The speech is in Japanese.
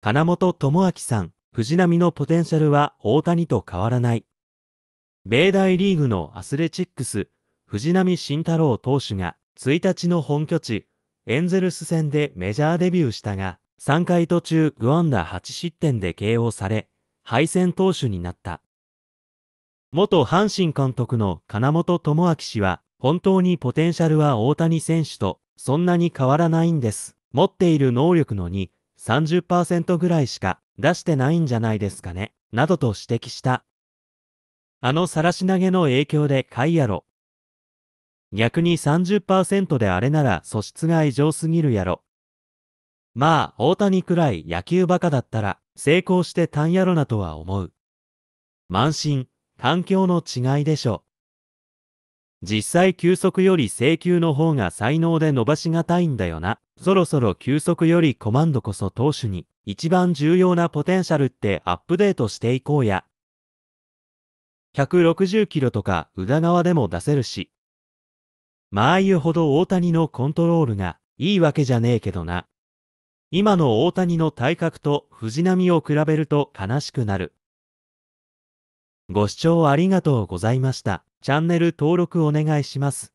金本智明さん、藤波のポテンシャルは大谷と変わらない。米大リーグのアスレチックス、藤波慎太郎投手が1日の本拠地、エンゼルス戦でメジャーデビューしたが、3回途中5安打8失点で KO され、敗戦投手になった。元阪神監督の金本智明氏は、本当にポテンシャルは大谷選手とそんなに変わらないんです。持っている能力の2、30%ぐらいしか出してないんじゃないですかね、などと指摘した。あの晒し投げの影響で買いやろ。逆に30%であれなら素質が異常すぎるやろ。まあ、大谷くらい野球バカだったら成功してたんやろなとは思う。慢心、環境の違いでしょ。実際休息より請求の方が才能で伸ばしがたいんだよな。そろそろ休息よりコマンドこそ投手に、一番重要なポテンシャルってアップデートしていこうや。160キロとか宇田川でも出せるし。まあ言うほど大谷のコントロールがいいわけじゃねえけどな。今の大谷の体格と藤波を比べると悲しくなる。ご視聴ありがとうございました。チャンネル登録お願いします。